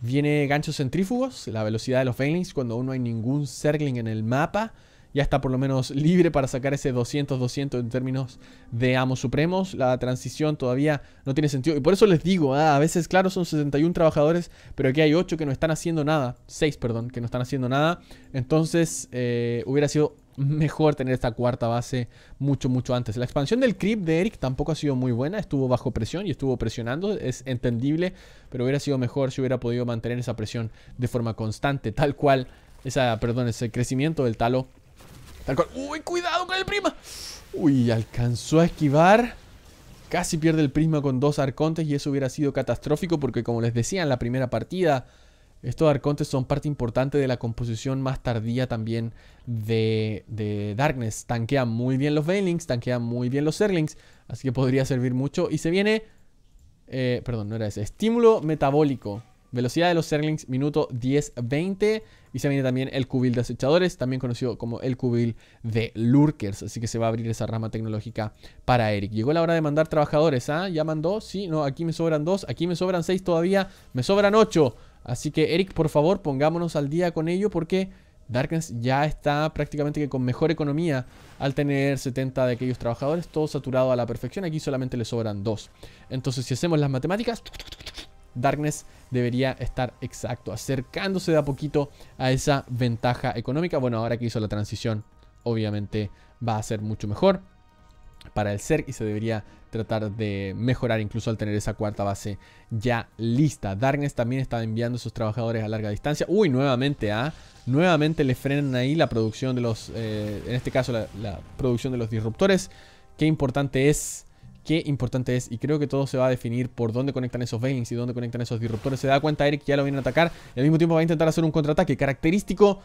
Viene ganchos centrífugos, la velocidad de los Veilings cuando aún no hay ningún Zergling en el mapa. Ya está por lo menos libre para sacar ese 200-200 en términos de amos supremos. La transición todavía no tiene sentido. Y por eso les digo, ah, a veces, claro, son 61 trabajadores, pero aquí hay 8 que no están haciendo nada. 6, perdón, que no están haciendo nada. Entonces, eh, hubiera sido mejor tener esta cuarta base mucho, mucho antes. La expansión del creep de Eric tampoco ha sido muy buena, estuvo bajo presión y estuvo presionando, es entendible, pero hubiera sido mejor si hubiera podido mantener esa presión de forma constante, tal cual, esa, perdón, ese crecimiento del talo. Tal cual. ¡Uy, cuidado con el prima! Uy, alcanzó a esquivar. Casi pierde el prisma con dos arcontes y eso hubiera sido catastrófico porque como les decía en la primera partida, estos arcontes son parte importante de la composición más tardía también de, Darkness. Tanquean muy bien los Veilings, tanquean muy bien los serlings, así que podría servir mucho. Y se viene, eh, perdón, no era ese, estímulo metabólico. Velocidad de los serlings minuto 10-20. Y se viene también el cubil de acechadores, también conocido como el cubil de lurkers. Así que se va a abrir esa rama tecnológica para Eric. Llegó la hora de mandar trabajadores, ¿ah? ¿Ya mandó? Sí, no, aquí me sobran dos, aquí me sobran seis todavía, me sobran ocho. Así que Eric, por favor, pongámonos al día con ello porque Darkness ya está prácticamente con mejor economía al tener 70 de aquellos trabajadores, todo saturado a la perfección, aquí solamente le sobran dos. Entonces si hacemos las matemáticas, Darkness debería estar exacto, acercándose de a poquito a esa ventaja económica. Bueno, ahora que hizo la transición, obviamente va a ser mucho mejor para el CERC y se debería tratar de mejorar incluso al tener esa cuarta base ya lista. Darkness también está enviando a sus trabajadores a larga distancia. Uy, nuevamente, ¿ah? Nuevamente le frenan ahí la producción de los, eh, en este caso la, producción de los disruptores. Qué importante es, qué importante es. Y creo que todo se va a definir por dónde conectan esos veins y dónde conectan esos disruptores. Se da cuenta Eric que ya lo vienen a atacar. Y al mismo tiempo va a intentar hacer un contraataque característico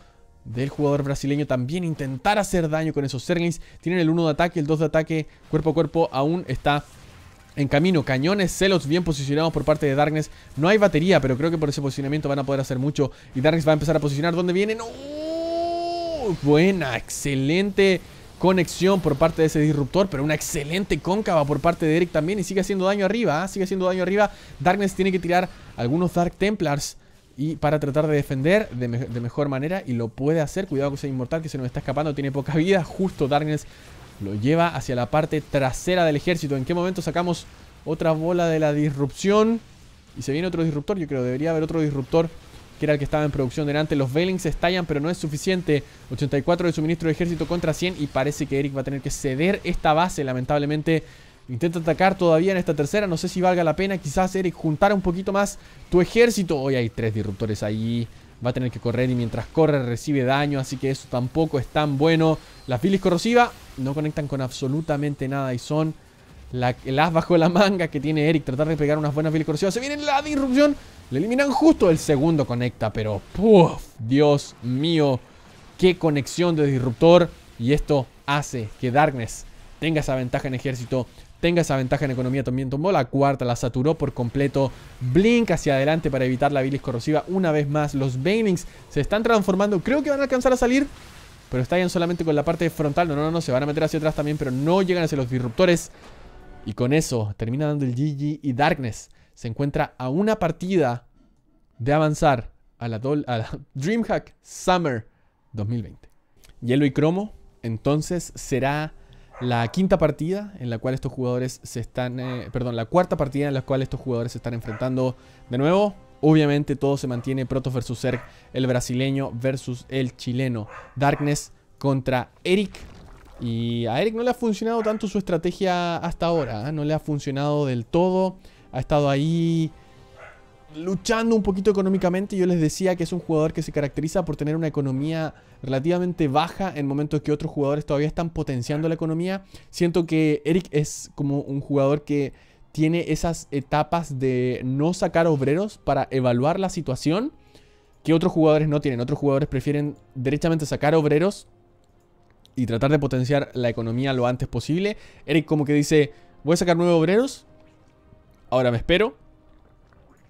del jugador brasileño también intentar hacer daño con esos Zerglings. Tienen el 1 de ataque, el 2 de ataque, cuerpo a cuerpo aún está en camino. Cañones, celos bien posicionados por parte de Darkness. No hay batería, pero creo que por ese posicionamiento van a poder hacer mucho. Y Darkness va a empezar a posicionar ¿dónde vienen? Buena, excelente conexión por parte de ese disruptor, pero una excelente cóncava por parte de Eric también. Y sigue haciendo daño arriba, ¿ah? sigue haciendo daño arriba. Darkness tiene que tirar algunos Dark Templars y para tratar de defender de, mejor manera y lo puede hacer. Cuidado que ese inmortal, que se nos está escapando, tiene poca vida. Justo Darkness lo lleva hacia la parte trasera del ejército. ¿En qué momento sacamos otra bola de la disrupción? Y se viene otro disruptor, yo creo, debería haber otro disruptor que era el que estaba en producción delante. Los Veilings estallan, pero no es suficiente. 84 de suministro de ejército contra 100 y parece que Eric va a tener que ceder esta base, lamentablemente. Intenta atacar todavía en esta tercera. No sé si valga la pena. Quizás, Eric, juntar un poquito más tu ejército. Hoy hay tres disruptores ahí. Va a tener que correr y mientras corre recibe daño. Así que eso tampoco es tan bueno. Las filis corrosiva no conectan con absolutamente nada. Y son la, el bajo la manga que tiene Eric. Tratar de pegar unas buenas filis corrosivas. Se viene la disrupción. Le eliminan justo. El segundo conecta. Pero, puff, Dios mío. Qué conexión de disruptor. Y esto hace que Darkness tenga esa ventaja en ejército tenga esa ventaja en economía también tomó la cuarta, la saturó por completo. Blink hacia adelante para evitar la bilis corrosiva. Una vez más, los Banelings se están transformando. Creo que van a alcanzar a salir. Pero estallan solamente con la parte frontal. No, no, no, se van a meter hacia atrás también, pero no llegan hacia los disruptores. Y con eso termina dando el GG y Darkness se encuentra a una partida de avanzar a la, a la <laughs> DreamHack Summer 2020. Hielo y cromo entonces será la quinta partida en la cual estos jugadores se están, eh, perdón, la cuarta partida en la cual estos jugadores se están enfrentando de nuevo. Obviamente todo se mantiene proto versus Zerg, el brasileño versus el chileno. Darkness contra Eric. Y a Eric no le ha funcionado tanto su estrategia hasta ahora, ¿eh? no le ha funcionado del todo. Ha estado ahí luchando un poquito económicamente. Yo les decía que es un jugador que se caracteriza por tener una economía relativamente baja en momentos que otros jugadores todavía están potenciando la economía. Siento que Eric es como un jugador que tiene esas etapas de no sacar obreros para evaluar la situación que otros jugadores no tienen. Otros jugadores prefieren directamente sacar obreros y tratar de potenciar la economía lo antes posible. Eric como que dice, voy a sacar nueve obreros, ahora me espero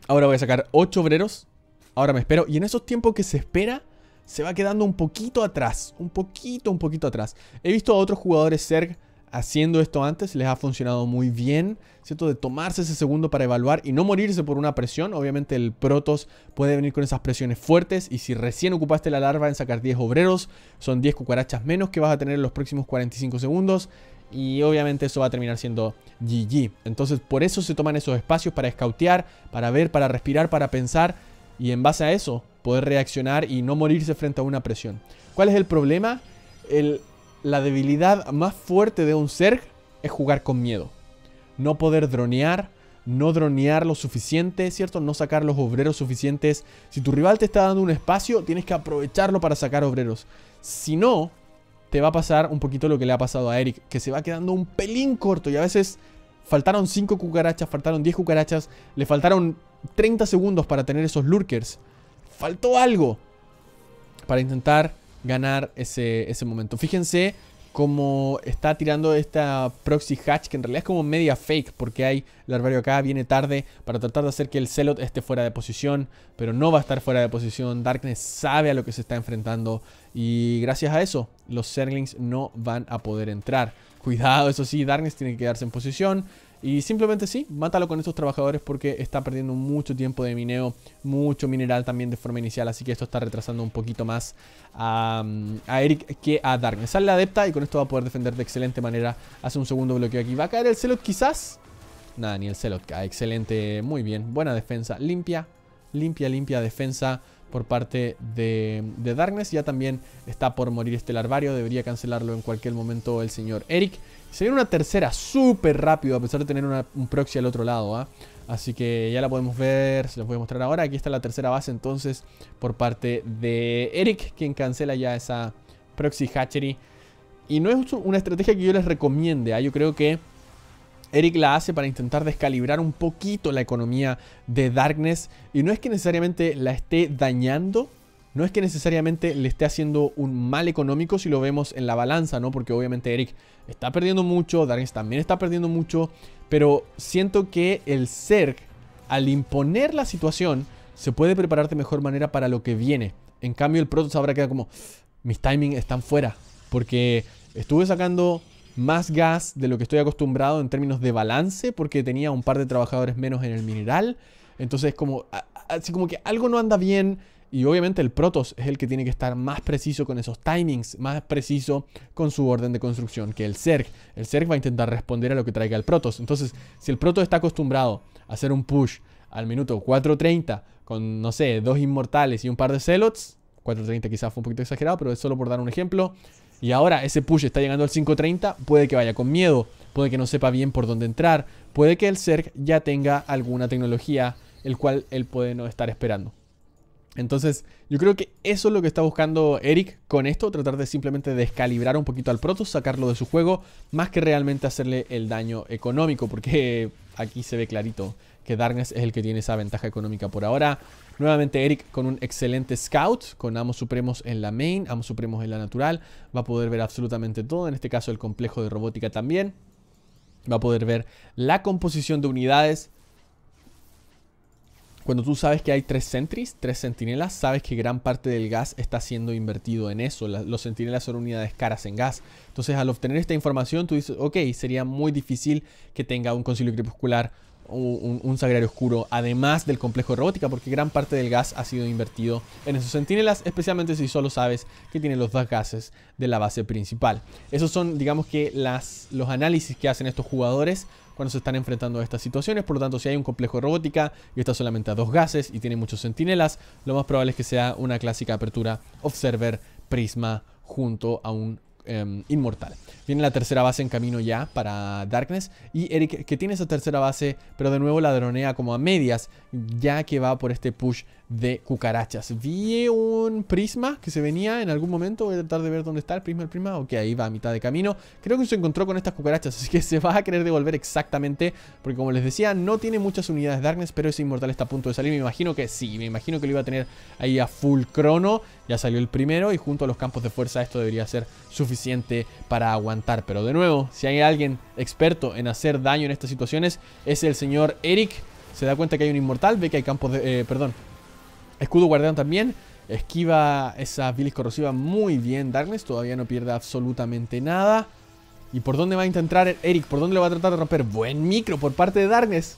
Ahora voy a sacar 8 obreros. Ahora me espero. Y en esos tiempos que se espera, se va quedando un poquito atrás. Un poquito, un poquito atrás. He visto a otros jugadores ser haciendo esto antes, les ha funcionado muy bien, ¿cierto? De tomarse ese segundo para evaluar y no morirse por una presión. Obviamente el Protoss puede venir con esas presiones fuertes y si recién ocupaste la larva en sacar 10 obreros, son 10 cucarachas menos que vas a tener en los próximos 45 segundos y obviamente eso va a terminar siendo GG. Entonces por eso se toman esos espacios para escautear, para ver, para respirar, para pensar y en base a eso poder reaccionar y no morirse frente a una presión. ¿Cuál es el problema? la debilidad más fuerte de un ser es jugar con miedo. No poder dronear, no dronear lo suficiente, ¿cierto? No sacar los obreros suficientes. Si tu rival te está dando un espacio, tienes que aprovecharlo para sacar obreros. Si no, te va a pasar un poquito lo que le ha pasado a Eric, que se va quedando un pelín corto y a veces faltaron 5 cucarachas, faltaron 10 cucarachas, le faltaron 30 segundos para tener esos lurkers. Faltó algo para intentar ganar ese, ese momento. Fíjense como está tirando esta proxy hatch, que en realidad es como media fake, porque hay el larvario acá, viene tarde para tratar de hacer que el celot esté fuera de posición, pero no va a estar fuera de posición. Darkness sabe a lo que se está enfrentando y gracias a eso los serlings no van a poder entrar. Cuidado, eso sí, Darkness tiene que quedarse en posición. Y simplemente sí, mátalo con estos trabajadores porque está perdiendo mucho tiempo de mineo, mucho mineral también de forma inicial. Así que esto está retrasando un poquito más mm, a, Eric que a Darkness. Sale la adepta y con esto va a poder defender de excelente manera. Hace un segundo bloqueo aquí. ¿Va a caer el Celot quizás? Nada, ni el Celot cae. Excelente, muy bien. Buena defensa, limpia, limpia, limpia defensa por parte de, Darkness. Ya también está por morir este larvario. Debería cancelarlo en cualquier momento el señor Eric. Se viene una tercera súper rápido, a pesar de tener un proxy al otro lado. ¿ah? Así que ya la podemos ver, se los voy a mostrar ahora. Aquí está la tercera base entonces por parte de Eric, quien cancela ya esa proxy hatchery. Y no es una estrategia que yo les recomiende. ¿ah? Yo creo que Eric la hace para intentar descalibrar un poquito la economía de Darkness y no es que necesariamente la esté dañando, no es que necesariamente le esté haciendo un mal económico si lo vemos en la balanza, ¿no? Porque obviamente Eric está perdiendo mucho, Darkness también está perdiendo mucho, pero siento que el CERC, al imponer la situación, se puede preparar de mejor manera para lo que viene. En cambio, el Protoss habrá queda como, mis timings están fuera, porque estuve sacando más gas de lo que estoy acostumbrado en términos de balance, porque tenía un par de trabajadores menos en el mineral. Entonces, como, así como que algo no anda bien. Y obviamente el Protoss es el que tiene que estar más preciso con esos timings, más preciso con su orden de construcción que el Zerg. El Zerg va a intentar responder a lo que traiga el Protoss. Entonces, si el Protoss está acostumbrado a hacer un push al minuto 4.30 con, no sé, dos inmortales y un par de celots, 4.30 quizás fue un poquito exagerado, pero es solo por dar un ejemplo. Y ahora ese push está llegando al 5.30, puede que vaya con miedo, puede que no sepa bien por dónde entrar, puede que el CERC ya tenga alguna tecnología el cual él puede no estar esperando. Entonces, yo creo que eso es lo que está buscando Eric con esto, tratar de simplemente descalibrar un poquito al Protoss, sacarlo de su juego, más que realmente hacerle el daño económico, porque aquí se ve clarito que Darkness es el que tiene esa ventaja económica por ahora. Nuevamente Eric con un excelente scout, con Amos Supremos en la main, Amos Supremos en la natural. Va a poder ver absolutamente todo, en este caso el complejo de robótica también. Va a poder ver la composición de unidades, cuando tú sabes que hay tres sentries, tres sentinelas, sabes que gran parte del gas está siendo invertido en eso. los sentinelas son unidades caras en gas. Entonces, al obtener esta información, tú dices, ok, sería muy difícil que tenga un concilio crepuscular un, un, sagrario oscuro, además del complejo de robótica, porque gran parte del gas ha sido invertido en esos centinelas, especialmente si solo sabes que tienen los dos gases de la base principal. Esos son, digamos que, las, los análisis que hacen estos jugadores cuando se están enfrentando a estas situaciones. Por lo tanto, si hay un complejo de robótica y está solamente a dos gases y tiene muchos centinelas, lo más probable es que sea una clásica apertura Observer Prisma junto a un em, inmortal. Viene la tercera base en camino ya para Darkness. Y Eric, que tiene esa tercera base, pero de nuevo ladronea como a medias, ya que va por este push de cucarachas. Vi un prisma que se venía en algún momento. Voy a tratar de ver dónde está el prisma, el prisma. Ok, ahí va a mitad de camino. Creo que se encontró con estas cucarachas, <laughs> así que se va a querer devolver exactamente. Porque como les decía, no tiene muchas unidades de Darkness, pero ese inmortal está a punto de salir. Me imagino que sí, me imagino que lo iba a tener ahí a full crono. Ya salió el primero y junto a los campos de fuerza esto debería ser suficiente para aguantar. Pero de nuevo, si hay alguien experto en hacer daño en estas situaciones, es el señor Eric. Se da cuenta que hay un inmortal, ve que hay campos de... Eh, perdón, Escudo Guardián también. Esquiva esa bilis corrosiva muy bien. Darkness todavía no pierde absolutamente nada. ¿Y por dónde va a intentar Eric? ¿Por dónde le va a tratar de romper? Buen micro por parte de Darkness.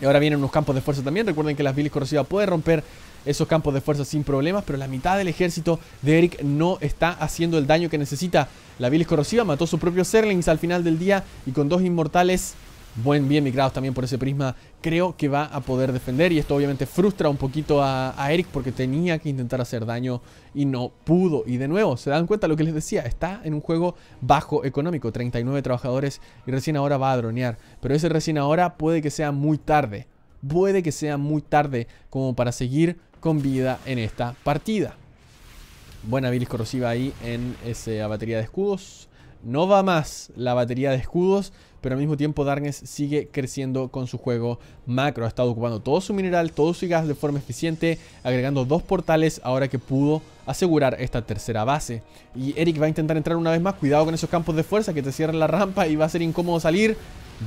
Y ahora vienen unos campos de fuerza también. Recuerden que las bilis corrosivas pueden romper esos campos de fuerza sin problemas, pero la mitad del ejército de Eric no está haciendo el daño que necesita. La bilis corrosiva mató a su propio Serlings al final del día y con dos inmortales buen, bien migrados también por ese prisma, creo que va a poder defender. Y esto obviamente frustra un poquito a, Eric porque tenía que intentar hacer daño y no pudo. Y de nuevo, se dan cuenta lo que les decía, está en un juego bajo económico, 39 trabajadores y recién ahora va a dronear. Pero ese recién ahora puede que sea muy tarde, puede que sea muy tarde como para seguir con vida en esta partida. Buena bilis corrosiva ahí en esa batería de escudos. No va más la batería de escudos pero al mismo tiempo Darkness sigue creciendo con su juego macro. Ha estado ocupando todo su mineral, todo su gas de forma eficiente, agregando dos portales ahora que pudo asegurar esta tercera base. Y Eric va a intentar entrar una vez más, cuidado con esos campos de fuerza que te cierran la rampa y va a ser incómodo salir.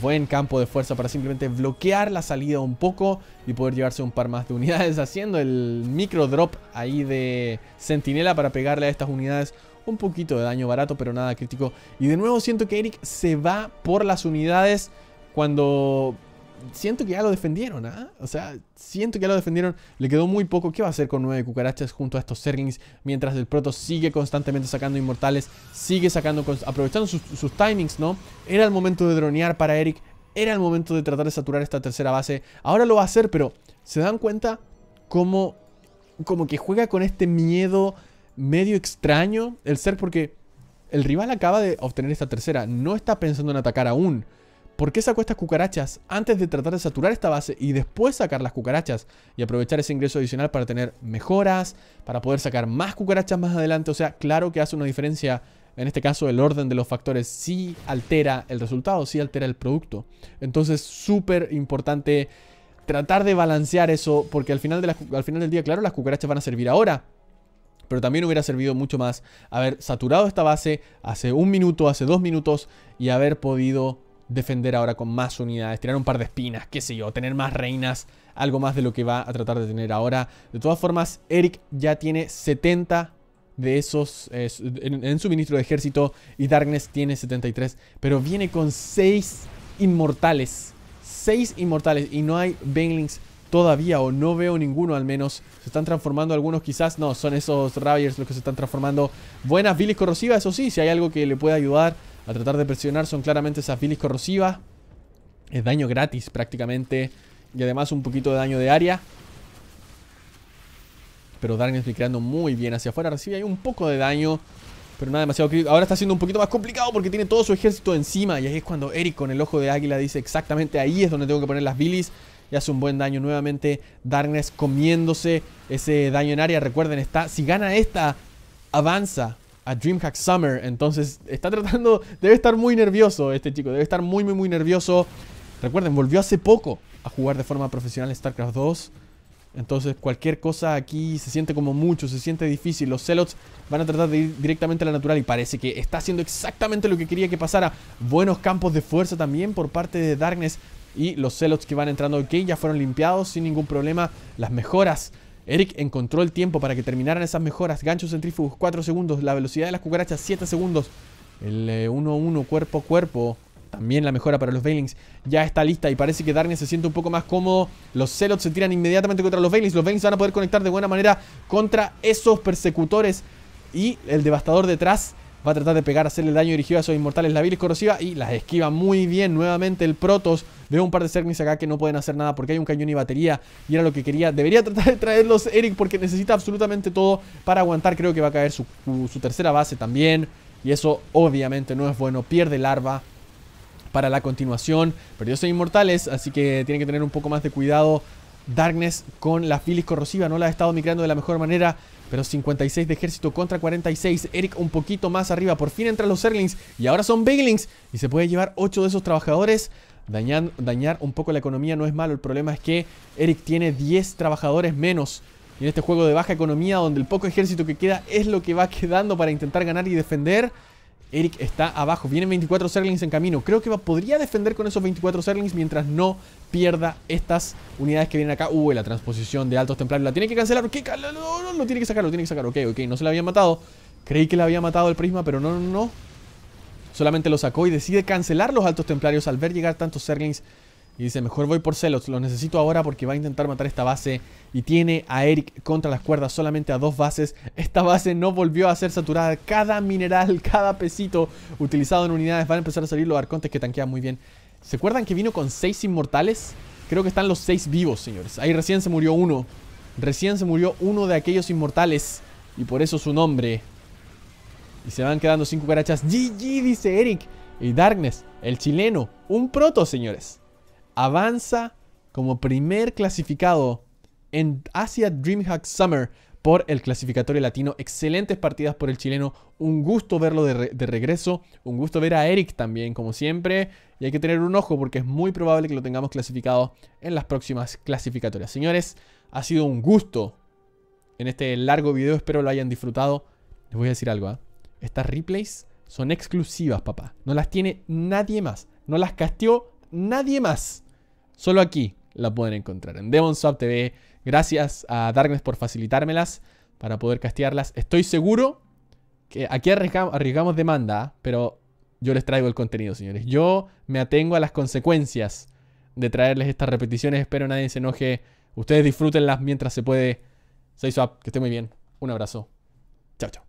Buen campo de fuerza para simplemente bloquear la salida un poco y poder llevarse un par más de unidades <laughs> haciendo el micro drop ahí de sentinela para pegarle a estas unidades un poquito de daño barato, pero nada crítico. Y de nuevo siento que Eric se va por las unidades cuando siento que ya lo defendieron, ¿ah? O sea, siento que ya lo defendieron. Le quedó muy poco. ¿Qué va a hacer con nueve cucarachas junto a estos Serlings? Mientras el Proto sigue constantemente sacando inmortales, sigue sacando, aprovechando sus, timings, ¿no? Era el momento de dronear para Eric. Era el momento de tratar de saturar esta tercera base. Ahora lo va a hacer, pero ¿se dan cuenta Como... como que juega con este miedo medio extraño el ser porque el rival acaba de obtener esta tercera, no está pensando en atacar aún. ¿Por qué sacó estas cucarachas antes de tratar de saturar esta base y después sacar las cucarachas y aprovechar ese ingreso adicional para tener mejoras, para poder sacar más cucarachas más adelante? O sea, claro que hace una diferencia, en este caso el orden de los factores sí altera el resultado, sí altera el producto. Entonces, súper importante tratar de balancear eso porque al final, de al final del día, claro, las cucarachas van a servir ahora, pero también hubiera servido mucho más haber saturado esta base hace un minuto, hace dos minutos y haber podido defender ahora con más unidades, tirar un par de espinas, qué sé yo, tener más reinas, algo más de lo que va a tratar de tener ahora. De todas formas, Eric ya tiene 70 de esos eh, en, suministro de ejército y Darkness tiene 73, pero viene con 6 inmortales. 6 inmortales y no hay Benglings todavía, o no veo ninguno al menos. Se están transformando algunos quizás, no, son esos Raviers los que se están transformando. Buenas bilis corrosivas, eso sí, si hay algo que le puede ayudar a tratar de presionar son claramente esas bilis corrosivas. Es daño gratis prácticamente, y además un poquito de daño de área. Pero Darkness creando muy bien hacia afuera, recibe ahí un poco de daño. Pero nada demasiado crítico. Ahora está siendo un poquito más complicado porque tiene todo su ejército encima. Y ahí es cuando Eric con el ojo de águila dice exactamente ahí es donde tengo que poner las bilis y hace un buen daño nuevamente. Darkness comiéndose ese daño en área. Recuerden, está, si gana esta, avanza a DreamHack Summer. Entonces está tratando, debe estar muy nervioso este chico, debe estar muy, muy, muy nervioso. Recuerden, volvió hace poco a jugar de forma profesional en StarCraft 2. Entonces cualquier cosa aquí se siente como mucho, se siente difícil. Los Celots van a tratar de ir directamente a la natural y parece que está haciendo exactamente lo que quería que pasara. Buenos campos de fuerza también por parte de Darkness y los celots que van entrando al ya fueron limpiados sin ningún problema. Las mejoras Eric encontró el tiempo para que terminaran esas mejoras. Ganchos centrífugos 4 segundos. La velocidad de las cucarachas 7 segundos. El 1-1 eh, cuerpo a cuerpo. También la mejora para los Veilings ya está lista y parece que Darnia se siente un poco más cómodo. Los celots se tiran inmediatamente contra los Veilings. Los Veilings van a poder conectar de buena manera contra esos persecutores. Y el devastador detrás Va a tratar de pegar, hacerle daño dirigido a esos inmortales. La bilis corrosiva y las esquiva muy bien. Nuevamente el Protos. Veo un par de Cernis acá que no pueden hacer nada porque hay un cañón y batería. Y era lo que quería. Debería tratar de traerlos Eric porque necesita absolutamente todo para aguantar. Creo que va a caer su, tercera base también. Y eso obviamente no es bueno. Pierde larva para la continuación. Pero ellos inmortales, así que tiene que tener un poco más de cuidado Darkness con la filis corrosiva. No la ha estado migrando de la mejor manera. Pero 56 de ejército contra 46. Eric un poquito más arriba. Por fin entran los Erlings. Y ahora son Biglings. Y se puede llevar 8 de esos trabajadores. Dañar, dañar un poco la economía no es malo. El problema es que Eric tiene 10 trabajadores menos. Y en este juego de baja economía, donde el poco ejército que queda es lo que va quedando para intentar ganar y defender. Eric está abajo. Vienen 24 serlings en camino. Creo que podría defender con esos 24 serlings mientras no pierda estas unidades que vienen acá. Uy, uh, la transposición de altos templarios. La tiene que cancelar. ¿Qué? No, no, no, tiene que sacar, lo tiene que sacar. Ok, ok, no se la había matado. Creí que la había matado el prisma, pero no, no, no. Solamente lo sacó y decide cancelar los altos templarios al ver llegar tantos serlings y dice, mejor voy por celos, lo necesito ahora porque va a intentar matar esta base. Y tiene a Eric contra las cuerdas, solamente a dos bases. Esta base no volvió a ser saturada. Cada mineral, cada pesito utilizado en unidades van a empezar a salir los arcontes que tanquean muy bien. ¿Se acuerdan que vino con seis inmortales? Creo que están los seis vivos, señores. Ahí recién se murió uno. Recién se murió uno de aquellos inmortales. Y por eso su nombre. Y se van quedando cinco carachas GG, dice Eric. Y Darkness, el chileno. Un proto, señores avanza como primer clasificado en Asia DreamHack Summer por el clasificatorio latino. Excelentes partidas por el chileno. Un gusto verlo de, regreso. Un gusto ver a Eric también, como siempre. Y hay que tener un ojo porque es muy probable que lo tengamos clasificado en las próximas clasificatorias. Señores, ha sido un gusto en este largo video. Espero lo hayan disfrutado. Les voy a decir algo. ¿ah? Estas replays son exclusivas, papá. No las tiene nadie más. No las casteó nadie más. Solo aquí la pueden encontrar, en DemonSwap TV. Gracias a Darkness por facilitármelas para poder castearlas. Estoy seguro que aquí arriesgamos, demanda, pero yo les traigo el contenido, señores. Yo me atengo a las consecuencias de traerles estas repeticiones. Espero nadie se enoje. Ustedes disfrútenlas mientras se puede. Soy Swap, que esté muy bien. Un abrazo. Chao, chao.